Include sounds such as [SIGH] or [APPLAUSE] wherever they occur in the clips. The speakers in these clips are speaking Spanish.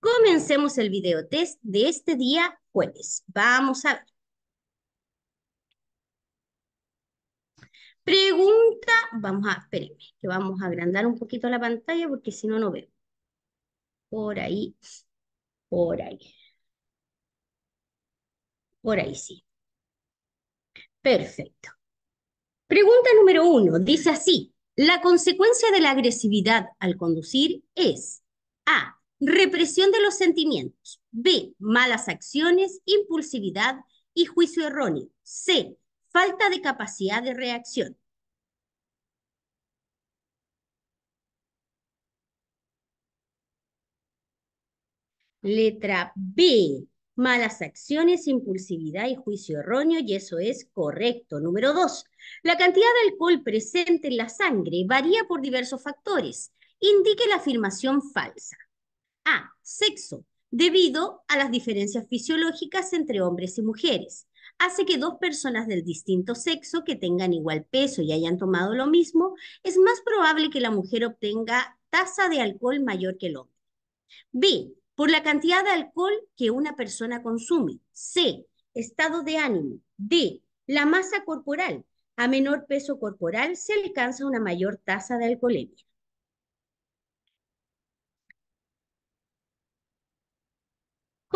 Comencemos el videotest de este día jueves. Vamos a ver. Pregunta, vamos a, espérenme, que vamos a agrandar un poquito la pantalla porque si no, no veo. Por ahí, por ahí. Por ahí sí. Perfecto. Pregunta número uno, dice así, la consecuencia de la agresividad al conducir es A, Represión de los sentimientos. B. Malas acciones, impulsividad y juicio erróneo. C. Falta de capacidad de reacción. Letra B. Malas acciones, impulsividad y juicio erróneo, y eso es correcto. Número 2. La cantidad de alcohol presente en la sangre varía por diversos factores. Indique la afirmación falsa. A. Sexo, debido a las diferencias fisiológicas entre hombres y mujeres. Hace que dos personas del distinto sexo que tengan igual peso y hayan tomado lo mismo, es más probable que la mujer obtenga tasa de alcohol mayor que el hombre. B. Por la cantidad de alcohol que una persona consume. C. Estado de ánimo. D. La masa corporal. A menor peso corporal se alcanza una mayor tasa de alcoholemia.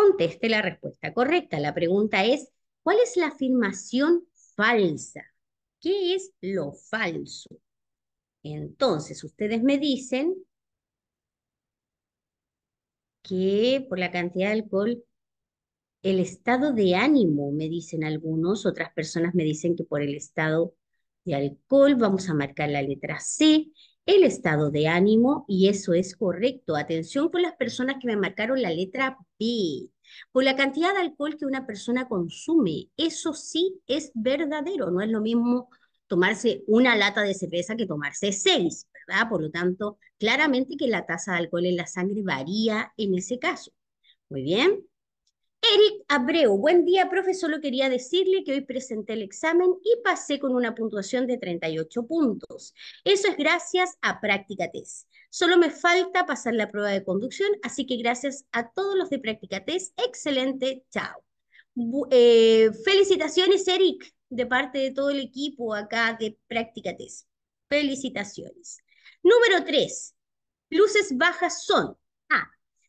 conteste la respuesta correcta. La pregunta es, ¿cuál es la afirmación falsa? ¿Qué es lo falso? Entonces, ustedes me dicen que por la cantidad de alcohol, el estado de ánimo, me dicen algunos, otras personas me dicen que por el estado de alcohol vamos a marcar la letra C el estado de ánimo, y eso es correcto. Atención con las personas que me marcaron la letra B, por la cantidad de alcohol que una persona consume. Eso sí es verdadero, no es lo mismo tomarse una lata de cerveza que tomarse seis, ¿verdad? Por lo tanto, claramente que la tasa de alcohol en la sangre varía en ese caso. Muy bien. Eric Abreu, buen día, profe. Solo quería decirle que hoy presenté el examen y pasé con una puntuación de 38 puntos. Eso es gracias a Práctica Test. Solo me falta pasar la prueba de conducción, así que gracias a todos los de Práctica Test. Excelente, chao. Eh, felicitaciones, Eric, de parte de todo el equipo acá de Práctica Test. Felicitaciones. Número 3. Luces bajas son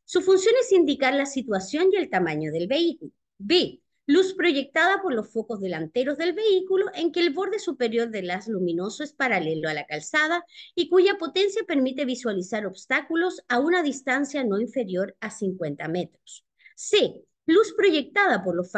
su función es indicar la situación y el tamaño del vehículo. B. Luz proyectada por los focos delanteros del vehículo en que el borde superior del haz luminoso es paralelo a la calzada y cuya potencia permite visualizar obstáculos a una distancia no inferior a 50 metros. C. Luz proyectada por los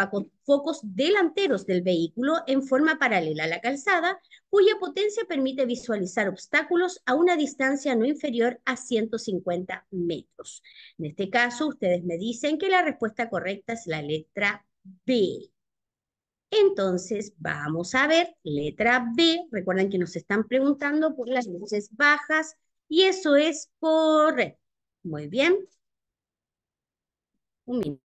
focos delanteros del vehículo en forma paralela a la calzada, cuya potencia permite visualizar obstáculos a una distancia no inferior a 150 metros. En este caso, ustedes me dicen que la respuesta correcta es la letra B. Entonces, vamos a ver, letra B, recuerden que nos están preguntando por las luces bajas y eso es correcto. Muy bien. Un minuto.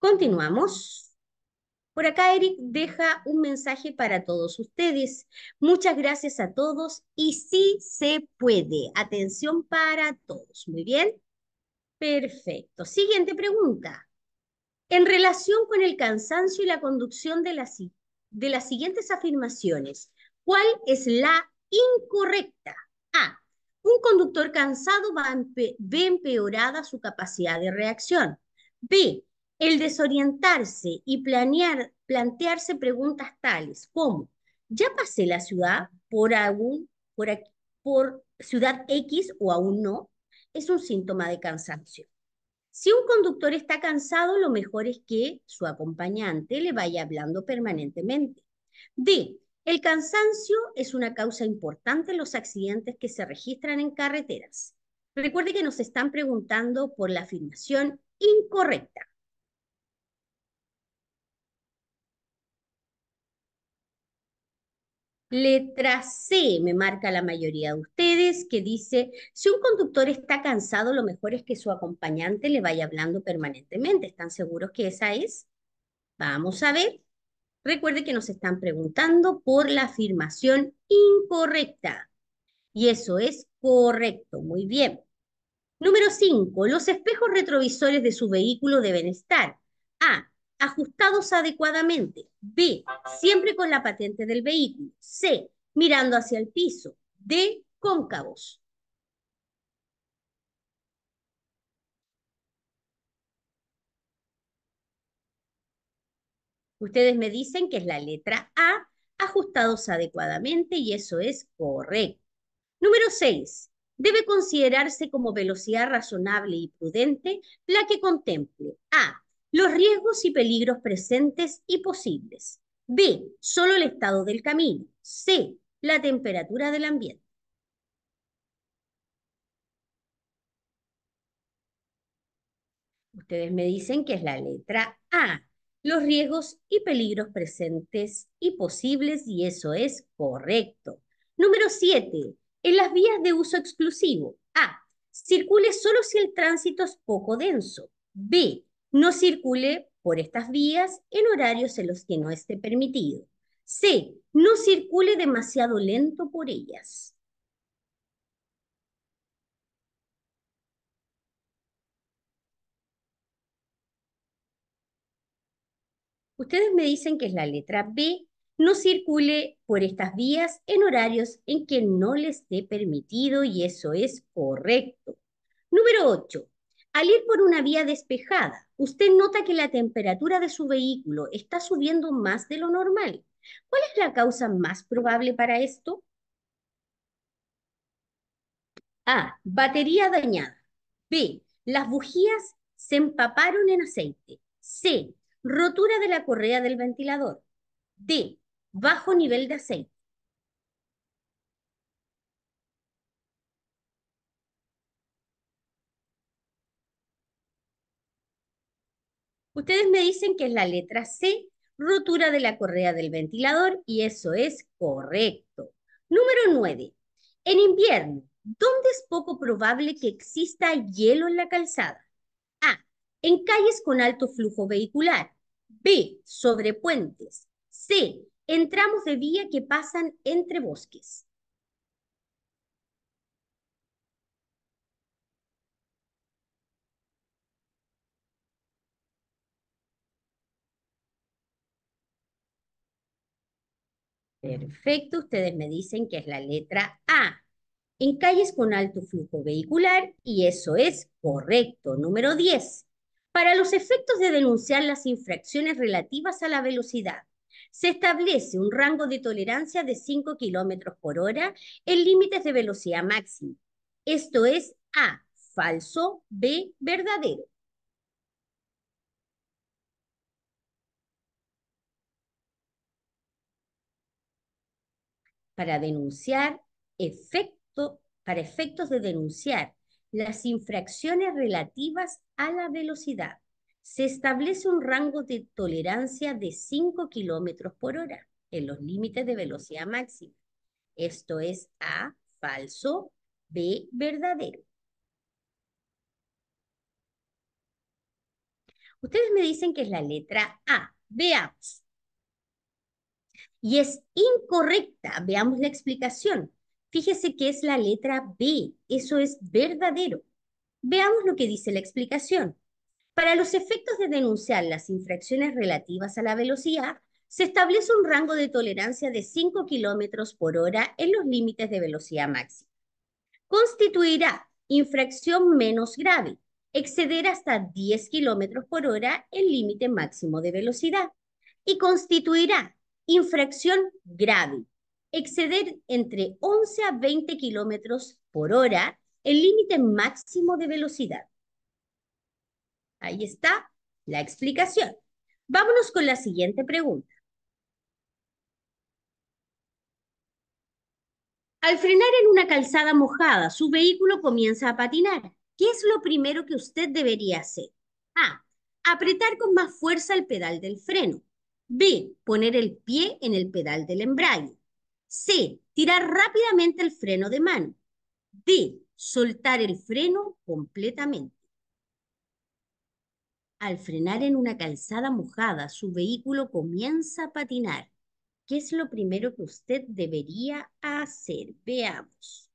Continuamos. Por acá Eric deja un mensaje para todos ustedes. Muchas gracias a todos y sí se puede. Atención para todos. Muy bien. Perfecto. Siguiente pregunta. En relación con el cansancio y la conducción de las, de las siguientes afirmaciones, ¿cuál es la incorrecta? A. Un conductor cansado va ve empeorada su capacidad de reacción. B el desorientarse y plantearse preguntas tales como, ¿ya pasé la ciudad por, por ciudad X o aún no? Es un síntoma de cansancio. Si un conductor está cansado, lo mejor es que su acompañante le vaya hablando permanentemente. D. El cansancio es una causa importante en los accidentes que se registran en carreteras. Recuerde que nos están preguntando por la afirmación incorrecta. Letra C, me marca la mayoría de ustedes, que dice, si un conductor está cansado, lo mejor es que su acompañante le vaya hablando permanentemente. ¿Están seguros que esa es? Vamos a ver. Recuerde que nos están preguntando por la afirmación incorrecta. Y eso es correcto, muy bien. Número 5. Los espejos retrovisores de su vehículo deben estar A ajustados adecuadamente. B, siempre con la patente del vehículo. C, mirando hacia el piso. D, cóncavos. Ustedes me dicen que es la letra A, ajustados adecuadamente y eso es correcto. Número 6. Debe considerarse como velocidad razonable y prudente la que contemple A, los riesgos y peligros presentes y posibles. B. Solo el estado del camino. C. La temperatura del ambiente. Ustedes me dicen que es la letra A. Los riesgos y peligros presentes y posibles, y eso es correcto. Número 7. En las vías de uso exclusivo. A. Circule solo si el tránsito es poco denso. B no circule por estas vías en horarios en los que no esté permitido. C. No circule demasiado lento por ellas. Ustedes me dicen que es la letra B, no circule por estas vías en horarios en que no le esté permitido y eso es correcto. Número 8. Al ir por una vía despejada, usted nota que la temperatura de su vehículo está subiendo más de lo normal. ¿Cuál es la causa más probable para esto? A. Batería dañada. B. Las bujías se empaparon en aceite. C. Rotura de la correa del ventilador. D. Bajo nivel de aceite. Ustedes me dicen que es la letra C, rotura de la correa del ventilador, y eso es correcto. Número 9. En invierno, ¿dónde es poco probable que exista hielo en la calzada? A. En calles con alto flujo vehicular. B. Sobre puentes. C. En tramos de vía que pasan entre bosques. Perfecto, ustedes me dicen que es la letra A. En calles con alto flujo vehicular, y eso es correcto. Número 10. Para los efectos de denunciar las infracciones relativas a la velocidad, se establece un rango de tolerancia de 5 km por hora en límites de velocidad máxima. Esto es A, falso, B, verdadero. para denunciar para efectos de denunciar las infracciones relativas a la velocidad. Se establece un rango de tolerancia de 5 kilómetros por hora en los límites de velocidad máxima. Esto es A, falso, B, verdadero. Ustedes me dicen que es la letra A. Veamos y es incorrecta. Veamos la explicación. Fíjese que es la letra B, eso es verdadero. Veamos lo que dice la explicación. Para los efectos de denunciar las infracciones relativas a la velocidad, se establece un rango de tolerancia de 5 kilómetros por hora en los límites de velocidad máxima. Constituirá infracción menos grave, exceder hasta 10 kilómetros por hora el límite máximo de velocidad y constituirá Infracción grave. Exceder entre 11 a 20 kilómetros por hora el límite máximo de velocidad. Ahí está la explicación. Vámonos con la siguiente pregunta. Al frenar en una calzada mojada, su vehículo comienza a patinar. ¿Qué es lo primero que usted debería hacer? A. Apretar con más fuerza el pedal del freno. B. Poner el pie en el pedal del embrague. C. Tirar rápidamente el freno de mano. D. Soltar el freno completamente. Al frenar en una calzada mojada, su vehículo comienza a patinar. ¿Qué es lo primero que usted debería hacer? Veamos.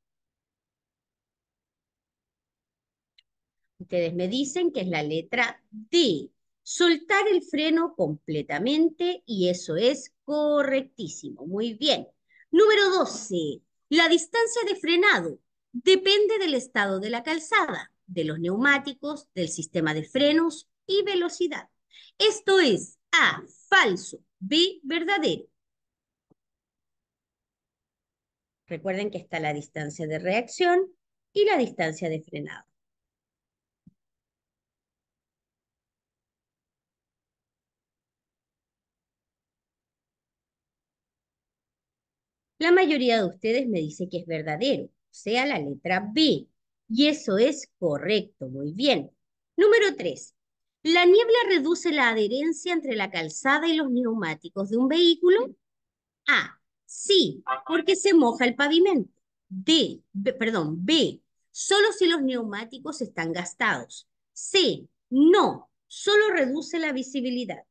Ustedes me dicen que es la letra D soltar el freno completamente y eso es correctísimo. Muy bien. Número 12. La distancia de frenado depende del estado de la calzada, de los neumáticos, del sistema de frenos y velocidad. Esto es A, falso, B, verdadero. Recuerden que está la distancia de reacción y la distancia de frenado. La mayoría de ustedes me dice que es verdadero, o sea, la letra B. Y eso es correcto, muy bien. Número 3. La niebla reduce la adherencia entre la calzada y los neumáticos de un vehículo. A. Sí, porque se moja el pavimento. D. perdón, B. Solo si los neumáticos están gastados. C. No, solo reduce la visibilidad.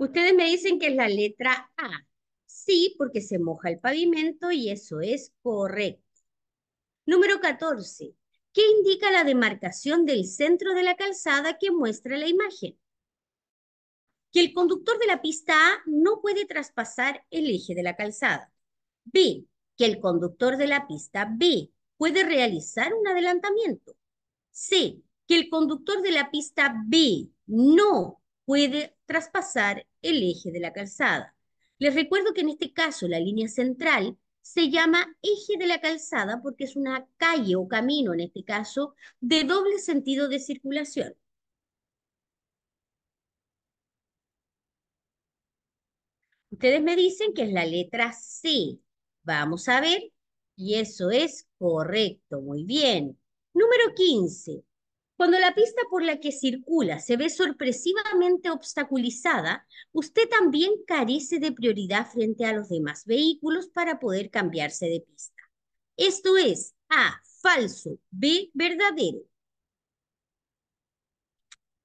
Ustedes me dicen que es la letra A. Sí, porque se moja el pavimento y eso es correcto. Número 14. ¿Qué indica la demarcación del centro de la calzada que muestra la imagen? Que el conductor de la pista A no puede traspasar el eje de la calzada. B. Que el conductor de la pista B puede realizar un adelantamiento. C. Que el conductor de la pista B no puede traspasar el eje de la calzada. Les recuerdo que en este caso la línea central se llama eje de la calzada porque es una calle o camino, en este caso, de doble sentido de circulación. Ustedes me dicen que es la letra C. Vamos a ver. Y eso es correcto. Muy bien. Número 15. Cuando la pista por la que circula se ve sorpresivamente obstaculizada, usted también carece de prioridad frente a los demás vehículos para poder cambiarse de pista. Esto es A, falso, B, verdadero.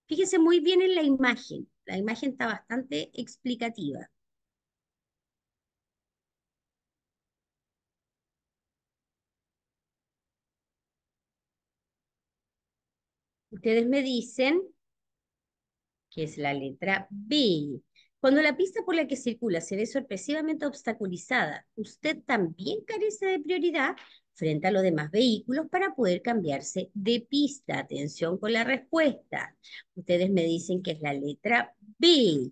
Fíjese muy bien en la imagen. La imagen está bastante explicativa. ustedes me dicen que es la letra B. Cuando la pista por la que circula se ve sorpresivamente obstaculizada, usted también carece de prioridad frente a los demás vehículos para poder cambiarse de pista. Atención con la respuesta. Ustedes me dicen que es la letra B.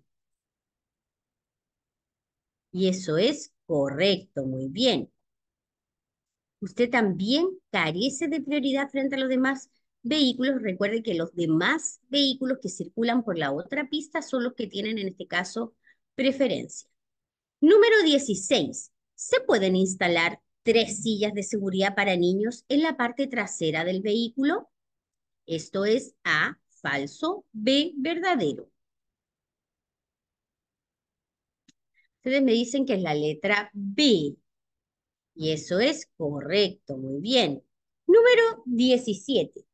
Y eso es correcto, muy bien. Usted también carece de prioridad frente a los demás vehículos, recuerden que los demás vehículos que circulan por la otra pista son los que tienen en este caso preferencia. Número 16. Se pueden instalar tres sillas de seguridad para niños en la parte trasera del vehículo. Esto es A, falso, B, verdadero. Ustedes me dicen que es la letra B. Y eso es correcto, muy bien. Número 17.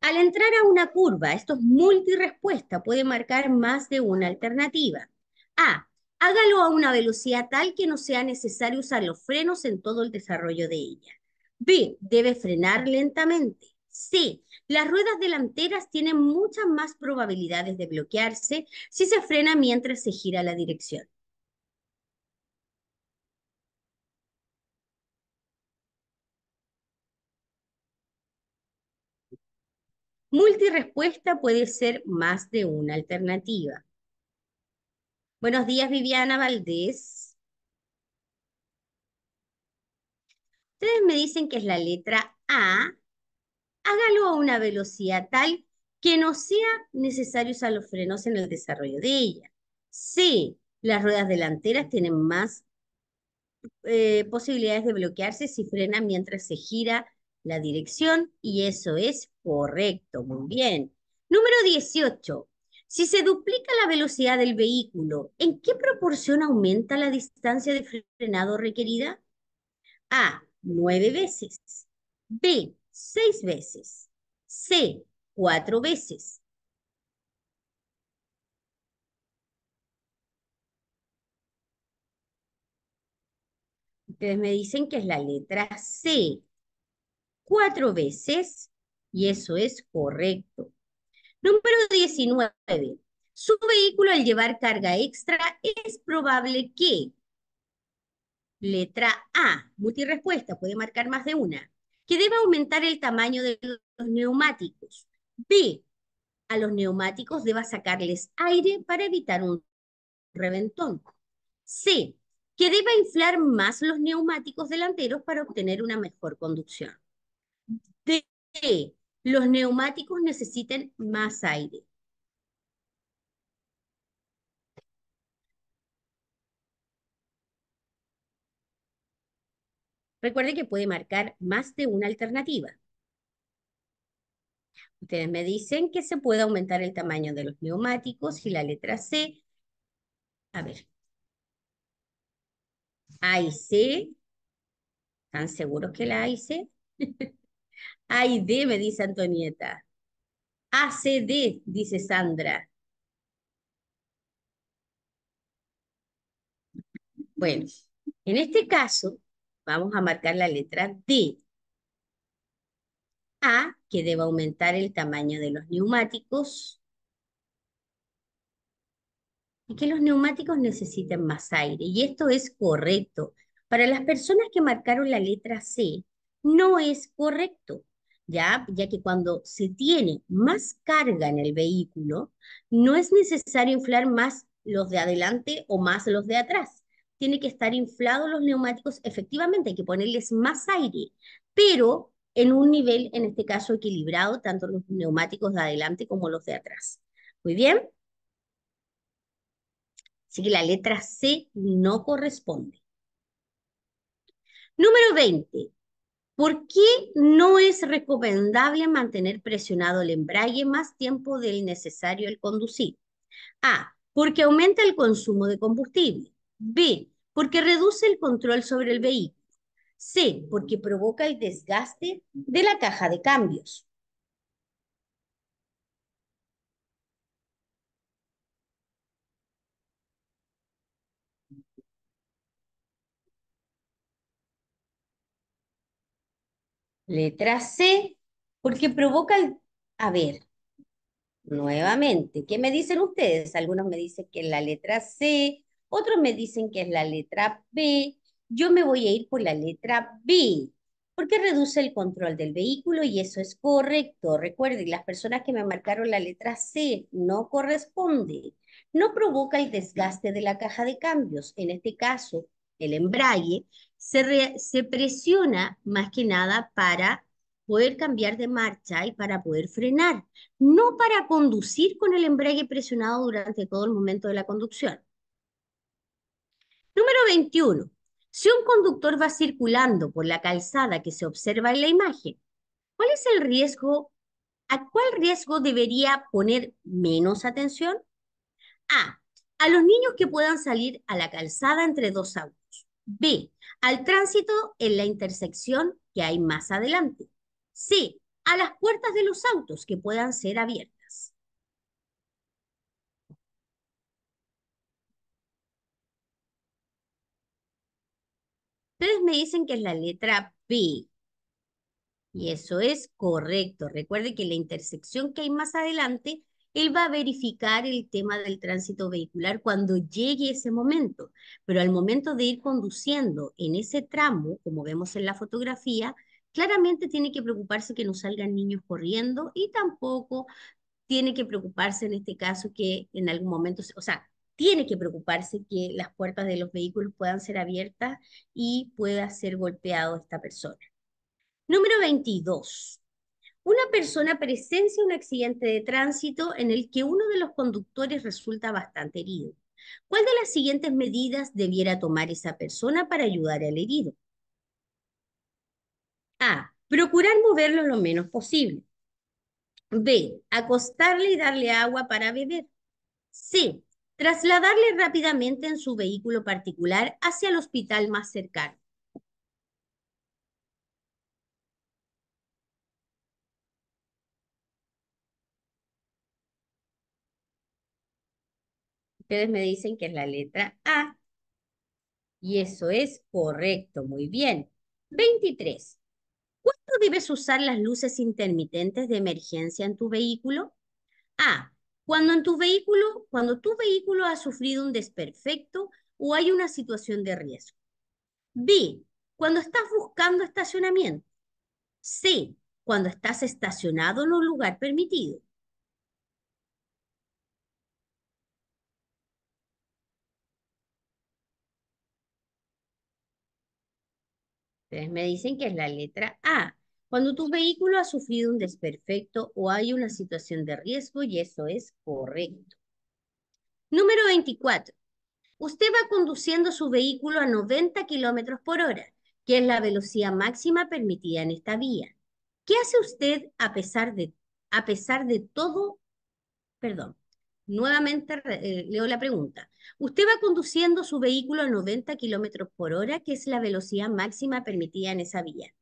Al entrar a una curva, esto es multirespuesta, puede marcar más de una alternativa. A. Hágalo a una velocidad tal que no sea necesario usar los frenos en todo el desarrollo de ella. B. Debe frenar lentamente. C. Las ruedas delanteras tienen muchas más probabilidades de bloquearse si se frena mientras se gira la dirección. Multirespuesta puede ser más de una alternativa. Buenos días, Viviana Valdés. Ustedes me dicen que es la letra A. Hágalo a una velocidad tal que no sea necesario usar los frenos en el desarrollo de ella. Sí, Las ruedas delanteras tienen más eh, posibilidades de bloquearse si frena mientras se gira la dirección y eso es correcto, muy bien. Número 18. Si se duplica la velocidad del vehículo, ¿en qué proporción aumenta la distancia de frenado requerida? A. nueve veces. B. seis veces. C. cuatro veces. Ustedes me dicen que es la letra C cuatro veces y eso es correcto. Número 19. Su vehículo al llevar carga extra es probable que Letra A, multirespuesta, puede marcar más de una. Que deba aumentar el tamaño de los neumáticos. B, a los neumáticos deba sacarles aire para evitar un reventón. C, que deba inflar más los neumáticos delanteros para obtener una mejor conducción los neumáticos necesiten más aire. Recuerde que puede marcar más de una alternativa. Ustedes me dicen que se puede aumentar el tamaño de los neumáticos y la letra C. A ver. A y C. ¿Están seguros que la A y C? [LAUGHS] A y D, me dice Antonieta. A, D, dice Sandra. Bueno, en este caso vamos a marcar la letra D. A, que debe aumentar el tamaño de los neumáticos. Y que los neumáticos necesiten más aire. Y esto es correcto. Para las personas que marcaron la letra C, no es correcto. ¿ya? que cuando se tiene más carga en el vehículo, no es necesario inflar más los de adelante o más los de atrás. Tiene que estar inflados los neumáticos, efectivamente, hay que ponerles más aire, pero en un nivel, en este caso, equilibrado, tanto los neumáticos de adelante como los de atrás. Muy bien. Así que la letra C no corresponde. Número 20. ¿Por qué no es recomendable mantener presionado el embrague más tiempo del necesario al conducir? A. Porque aumenta el consumo de combustible. B. Porque reduce el control sobre el vehículo. C. Porque provoca el desgaste de la caja de cambios. Letra C, porque provoca el... A ver, nuevamente, ¿qué me dicen ustedes? Algunos me dicen que es la letra C, otros me dicen que es la letra B. Yo me voy a ir por la letra B, porque reduce el control del vehículo y eso es correcto. Recuerden, las personas que me marcaron la letra C no corresponde. No provoca el desgaste de la caja de cambios. En este caso, el embrague, se, presiona más que nada para poder cambiar de marcha y para poder frenar, no para conducir con el embrague presionado durante todo el momento de la conducción. Número 21. Si un conductor va circulando por la calzada que se observa en la imagen, ¿cuál es el riesgo? ¿A cuál riesgo debería poner menos atención? A. A los niños que puedan salir a la calzada entre dos autos. B. Al tránsito en la intersección que hay más adelante. C. A las puertas de los autos que puedan ser abiertas. Ustedes me dicen que es la letra B. Y eso es correcto. Recuerde que la intersección que hay más adelante él va a verificar el tema del tránsito vehicular cuando llegue ese momento, pero al momento de ir conduciendo en ese tramo, como vemos en la fotografía, claramente tiene que preocuparse que no salgan niños corriendo y tampoco tiene que preocuparse en este caso que en algún momento, o sea, tiene que preocuparse que las puertas de los vehículos puedan ser abiertas y pueda ser golpeado esta persona. Número 22. Una persona presencia un accidente de tránsito en el que uno de los conductores resulta bastante herido. ¿Cuál de las siguientes medidas debiera tomar esa persona para ayudar al herido? A. Procurar moverlo lo menos posible. B. Acostarle y darle agua para beber. C. Trasladarle rápidamente en su vehículo particular hacia el hospital más cercano. ustedes me dicen que es la letra A. Y eso es correcto, muy bien. 23. ¿Cuándo debes usar las luces intermitentes de emergencia en tu vehículo? A. Cuando en tu vehículo, cuando tu vehículo ha sufrido un desperfecto o hay una situación de riesgo. B. Cuando estás buscando estacionamiento. C. Cuando estás estacionado en un lugar permitido. me dicen que es la letra A. Cuando tu vehículo ha sufrido un desperfecto o hay una situación de riesgo y eso es correcto. Número 24. Usted va conduciendo su vehículo a 90 kilómetros por hora, que es la velocidad máxima permitida en esta vía. ¿Qué hace usted a pesar de, a pesar de todo? Perdón, Nuevamente eh, leo la pregunta. Usted va conduciendo su vehículo a 90 kilómetros por hora, que es la velocidad máxima permitida en esa vía.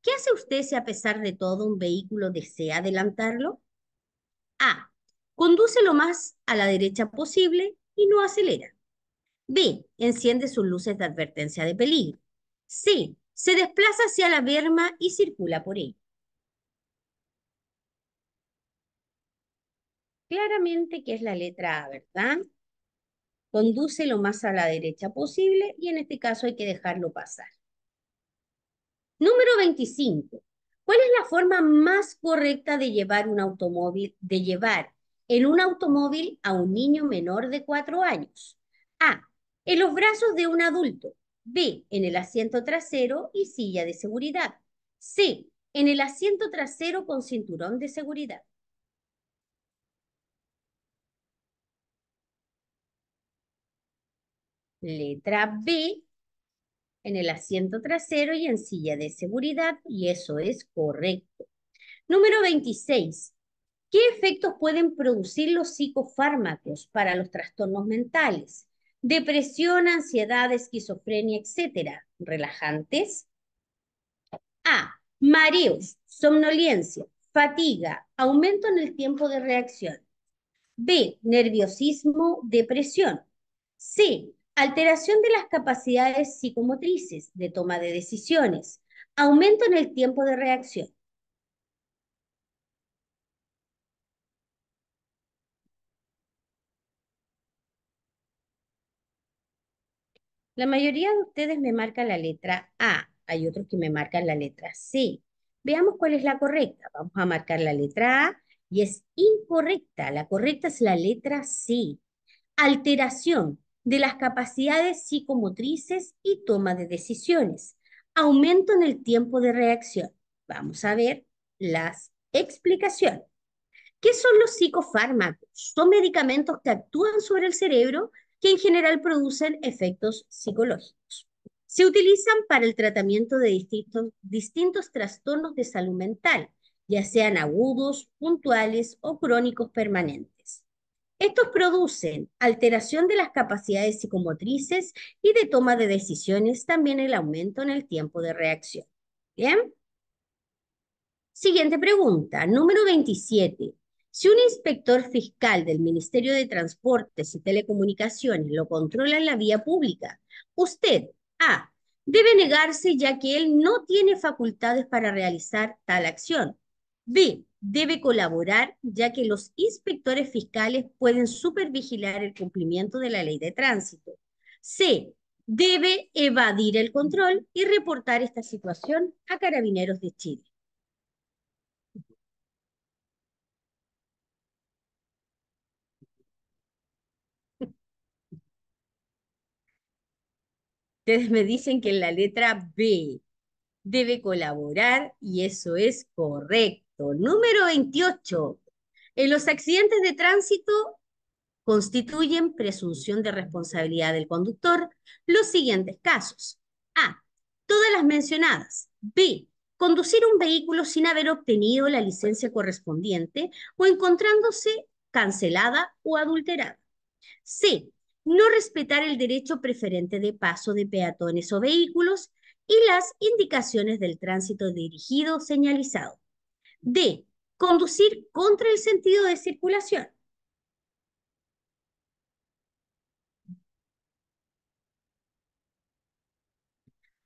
¿Qué hace usted si a pesar de todo un vehículo desea adelantarlo? A. Conduce lo más a la derecha posible y no acelera. B. Enciende sus luces de advertencia de peligro. C. Se desplaza hacia la berma y circula por ella. claramente que es la letra A, ¿verdad? Conduce lo más a la derecha posible y en este caso hay que dejarlo pasar. Número 25. ¿Cuál es la forma más correcta de llevar un automóvil, de llevar en un automóvil a un niño menor de 4 años? A. En los brazos de un adulto. B. En el asiento trasero y silla de seguridad. C. En el asiento trasero con cinturón de seguridad. letra B en el asiento trasero y en silla de seguridad, y eso es correcto. Número 26. ¿Qué efectos pueden producir los psicofármacos para los trastornos mentales? Depresión, ansiedad, esquizofrenia, etcétera, Relajantes. A. Mareos, somnolencia, fatiga, aumento en el tiempo de reacción. B. Nerviosismo, depresión. C alteración de las capacidades psicomotrices de toma de decisiones, aumento en el tiempo de reacción. La mayoría de ustedes me marca la letra A, hay otros que me marcan la letra C. Veamos cuál es la correcta. Vamos a marcar la letra A y es incorrecta. La correcta es la letra C. Alteración, de las capacidades psicomotrices y toma de decisiones. Aumento en el tiempo de reacción. Vamos a ver las explicaciones. ¿Qué son los psicofármacos? Son medicamentos que actúan sobre el cerebro que en general producen efectos psicológicos. Se utilizan para el tratamiento de distintos, distintos trastornos de salud mental, ya sean agudos, puntuales o crónicos permanentes. Estos producen alteración de las capacidades psicomotrices y de toma de decisiones, también el aumento en el tiempo de reacción. ¿Bien? Siguiente pregunta, número 27. Si un inspector fiscal del Ministerio de Transportes y Telecomunicaciones lo controla en la vía pública, usted, A, debe negarse ya que él no tiene facultades para realizar tal acción. B, debe colaborar, ya que los inspectores fiscales pueden supervigilar el cumplimiento de la ley de tránsito. C. Debe evadir el control y reportar esta situación a Carabineros de Chile. Ustedes me dicen que en la letra B debe colaborar y eso es correcto. Número 28. En los accidentes de tránsito constituyen presunción de responsabilidad del conductor los siguientes casos. A. Todas las mencionadas. B. Conducir un vehículo sin haber obtenido la licencia correspondiente o encontrándose cancelada o adulterada. C. No respetar el derecho preferente de paso de peatones o vehículos y las indicaciones del tránsito dirigido señalizado. D. Conducir contra el sentido de circulación.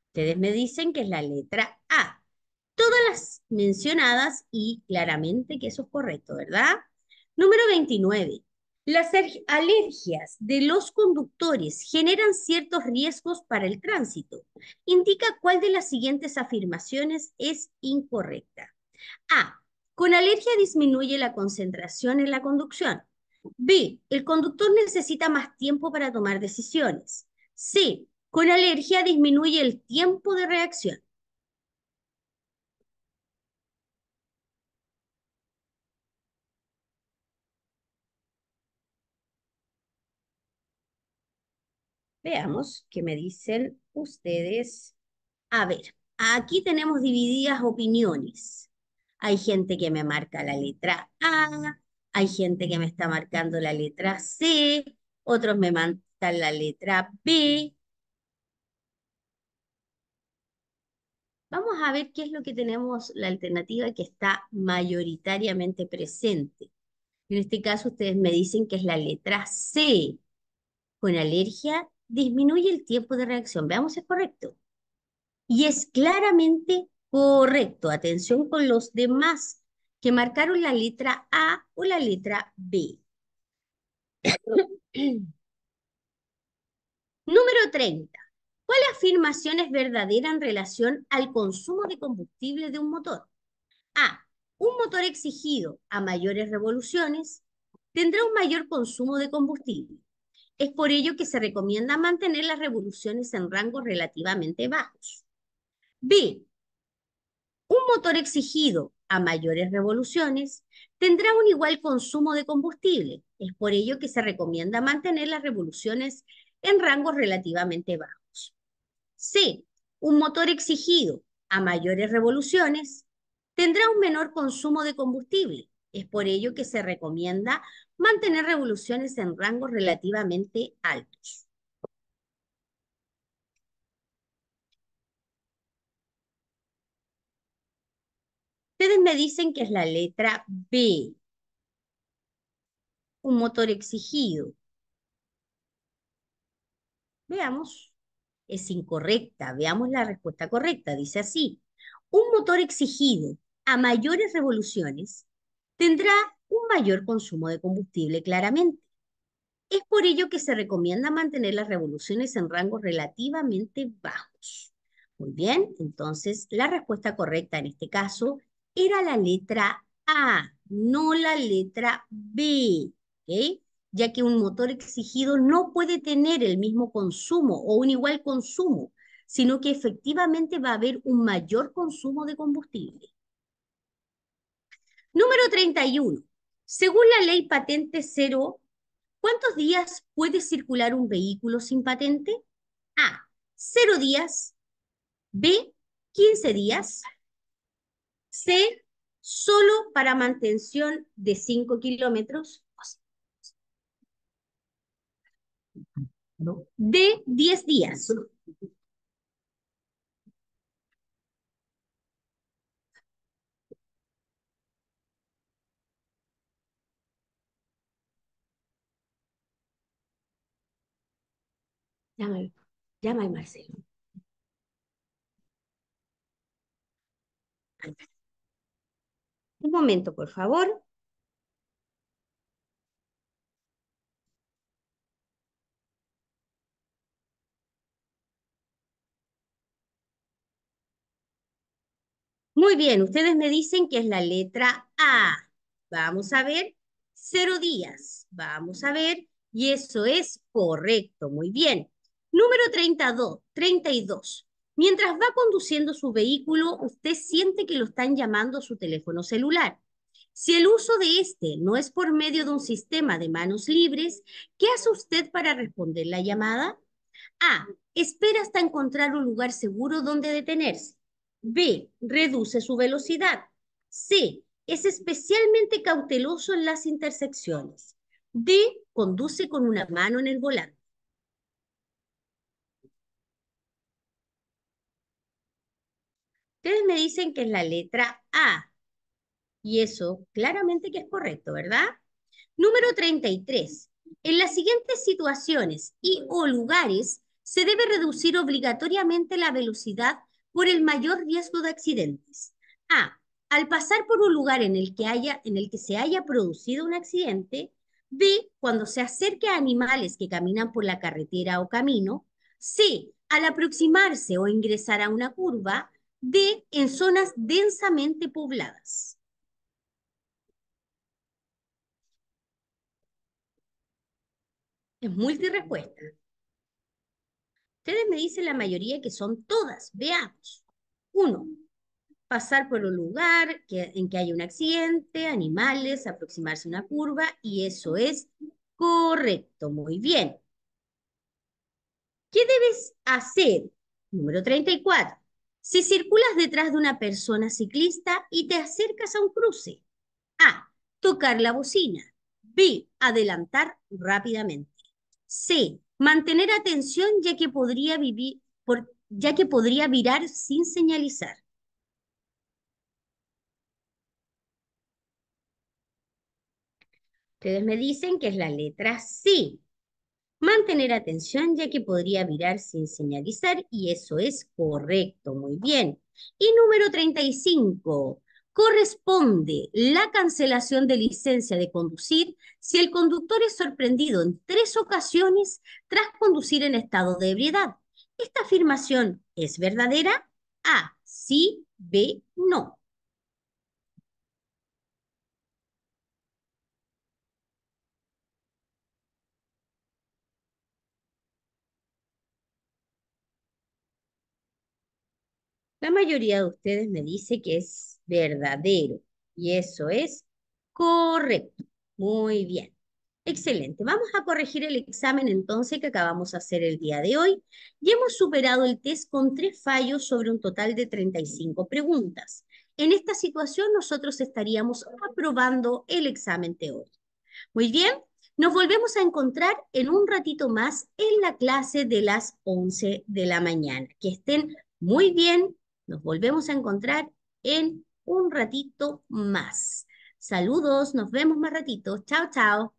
Ustedes me dicen que es la letra A. Todas las mencionadas y claramente que eso es correcto, ¿verdad? Número 29. Las alergias de los conductores generan ciertos riesgos para el tránsito. Indica cuál de las siguientes afirmaciones es incorrecta. A. Con alergia disminuye la concentración en la conducción. B. El conductor necesita más tiempo para tomar decisiones. C. Con alergia disminuye el tiempo de reacción. Veamos qué me dicen ustedes. A ver, aquí tenemos divididas opiniones. Hay gente que me marca la letra A, hay gente que me está marcando la letra C, otros me mandan la letra B. Vamos a ver qué es lo que tenemos, la alternativa que está mayoritariamente presente. En este caso ustedes me dicen que es la letra C, con alergia disminuye el tiempo de reacción. Veamos si es correcto. Y es claramente correcto. Atención con los demás que marcaron la letra A o la letra B. [CLEARS THROAT] Número 30. ¿Cuál afirmación es verdadera en relación al consumo de combustible de un motor? A. Un motor exigido a mayores revoluciones tendrá un mayor consumo de combustible. Es por ello que se recomienda mantener las revoluciones en rangos relativamente bajos. B. Un motor exigido a mayores revoluciones tendrá un igual consumo de combustible. Es por ello que se recomienda mantener las revoluciones en rangos relativamente bajos. C. Un motor exigido a mayores revoluciones tendrá un menor consumo de combustible. Es por ello que se recomienda mantener revoluciones en rangos relativamente altos. Ustedes me dicen que es la letra B. Un motor exigido. Veamos. Es incorrecta. Veamos la respuesta correcta. Dice así. Un motor exigido a mayores revoluciones tendrá un mayor consumo de combustible claramente. Es por ello que se recomienda mantener las revoluciones en rangos relativamente bajos. Muy bien, entonces la respuesta correcta en este caso era la letra A, no la letra B, ya que un motor exigido no puede tener el mismo consumo o un igual consumo, sino que efectivamente va a haber un mayor consumo de combustible. Número 31. Según la ley patente cero, ¿cuántos días puede circular un vehículo sin patente? A. Cero días. B. 15 días. C. Solo para mantención de 5 kilómetros. D. 10 días. Llama, llama Marcelo. Un momento, por favor. Muy bien, ustedes me dicen que es la letra A. Vamos a ver, cero días. Vamos a ver, y eso es correcto, muy bien. Número 32, 32. Mientras va conduciendo su vehículo, usted siente que lo están llamando a su teléfono celular. Si el uso de este no es por medio de un sistema de manos libres, ¿qué hace usted para responder la llamada? A. Espera hasta encontrar un lugar seguro donde detenerse. B. Reduce su velocidad. C. Es especialmente cauteloso en las intersecciones. D. Conduce con una mano en el volante. Ustedes me dicen que es la letra A. Y eso claramente que es correcto, ¿verdad? Número 33. En las siguientes situaciones y o lugares se debe reducir obligatoriamente la velocidad por el mayor riesgo de accidentes. A. Al pasar por un lugar en el que, haya, en el que se haya producido un accidente. B. Cuando se acerque a animales que caminan por la carretera o camino. C. Al aproximarse o ingresar a una curva. D en zonas densamente pobladas. Es multirespuesta. Ustedes me dicen la mayoría que son todas. Veamos. Uno, pasar por un lugar en que hay un accidente, animales, aproximarse a una curva, y eso es correcto. Muy bien. ¿Qué debes hacer? Número 34. Si circulas detrás de una persona ciclista y te acercas a un cruce. A. Tocar la bocina. B. Adelantar rápidamente. C. Mantener atención ya que podría vivir, por, ya que podría virar sin señalizar. Ustedes me dicen que es la letra C. Mantener atención ya que podría virar sin señalizar y eso es correcto, muy bien. Y número 35, corresponde la cancelación de licencia de conducir si el conductor es sorprendido en tres ocasiones tras conducir en estado de ebriedad. ¿Esta afirmación es verdadera? A, sí, B, no. La mayoría de ustedes me dice que es verdadero y eso es correcto. Muy bien. Excelente. Vamos a corregir el examen entonces que acabamos de hacer el día de hoy y hemos superado el test con tres fallos sobre un total de 35 preguntas. En esta situación nosotros estaríamos aprobando el examen teórico. Muy bien, nos volvemos a encontrar en un ratito más en la clase de las 11 de la mañana. Que estén muy bien, nos volvemos a encontrar en un ratito más. Saludos, nos vemos más ratito. Chao, chao.